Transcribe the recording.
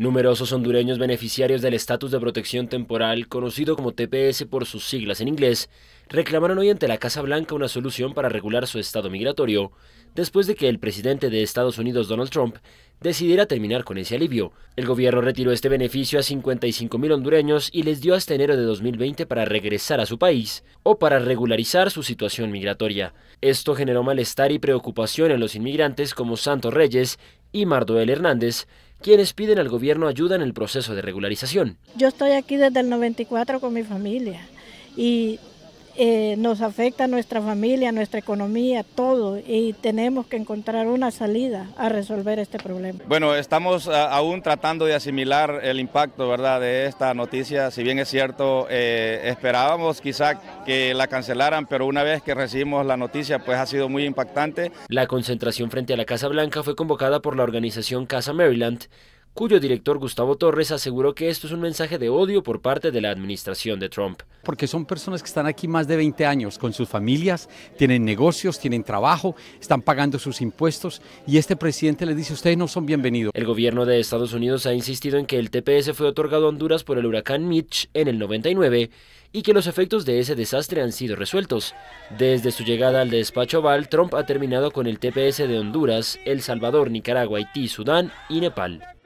Numerosos hondureños beneficiarios del estatus de protección temporal, conocido como TPS por sus siglas en inglés, reclamaron hoy ante la Casa Blanca una solución para regular su estado migratorio, después de que el presidente de Estados Unidos, Donald Trump, decidiera terminar con ese alivio. El gobierno retiró este beneficio a 55.000 hondureños y les dio hasta enero de 2020 para regresar a su país o para regularizar su situación migratoria. Esto generó malestar y preocupación en los inmigrantes como Santos Reyes y Marduel Hernández, quienes piden al gobierno ayuda en el proceso de regularización. Yo estoy aquí desde el 94 con mi familia y eh, nos afecta a nuestra familia, nuestra economía, todo, y tenemos que encontrar una salida a resolver este problema. Bueno, estamos eh, aún tratando de asimilar el impacto ¿verdad? de esta noticia, si bien es cierto, eh, esperábamos quizá que la cancelaran, pero una vez que recibimos la noticia, pues ha sido muy impactante. La concentración frente a la Casa Blanca fue convocada por la organización Casa Maryland, cuyo director Gustavo Torres aseguró que esto es un mensaje de odio por parte de la administración de Trump. Porque son personas que están aquí más de 20 años con sus familias, tienen negocios, tienen trabajo, están pagando sus impuestos y este presidente le dice ustedes no son bienvenidos. El gobierno de Estados Unidos ha insistido en que el TPS fue otorgado a Honduras por el huracán Mitch en el 99 y que los efectos de ese desastre han sido resueltos. Desde su llegada al despacho Oval, Trump ha terminado con el TPS de Honduras, El Salvador, Nicaragua, Haití, Sudán y Nepal.